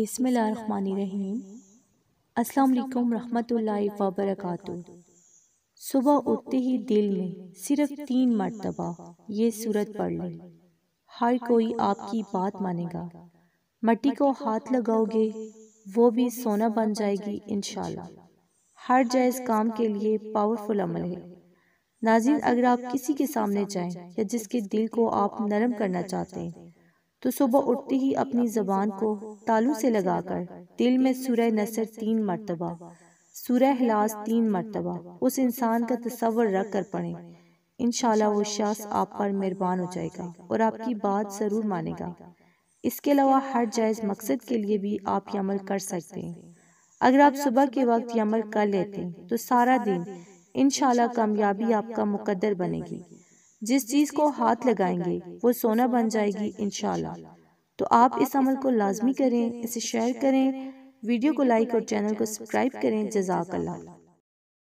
बिसमीम अल्लाम रहमतुल्लाहि व बरकातुहू सुबह उठते ही दिल में सिर्फ तीन मरतबा ये सूरत पढ़ लें हर कोई आपकी बात मानेगा मट्टी को हाथ लगाओगे वो भी सोना बन जाएगी इन हर जायज़ काम के लिए पावरफुल अमल है नाजिन अगर आप किसी के सामने जाएं या जिसके दिल को आप नरम करना चाहते हैं तो सुबह उठते ही अपनी ज़बान को तालू से लगाकर दिल में सुरह नसर तीन मरतबा सुरह हिलास तीन मरतबा उस इंसान का तस्वर रख कर पढ़ें इन वो शख्स आप पर मेहरबान हो जाएगा और आपकी बात ज़रूर मानेगा इसके अलावा हर जायज़ मकसद के लिए भी आप ये अमल कर सकते हैं अगर आप सुबह के वक्त यमल कर लेते तो हैं तो सारा दिन इन कामयाबी आपका मुकदर बनेगी जिस चीज़ को हाथ लगाएंगे वो सोना बन जाएगी इनशाला तो आप इस अमल को लाजमी करें इसे शेयर करें वीडियो को लाइक और चैनल को सब्सक्राइब करें जजाकल्ला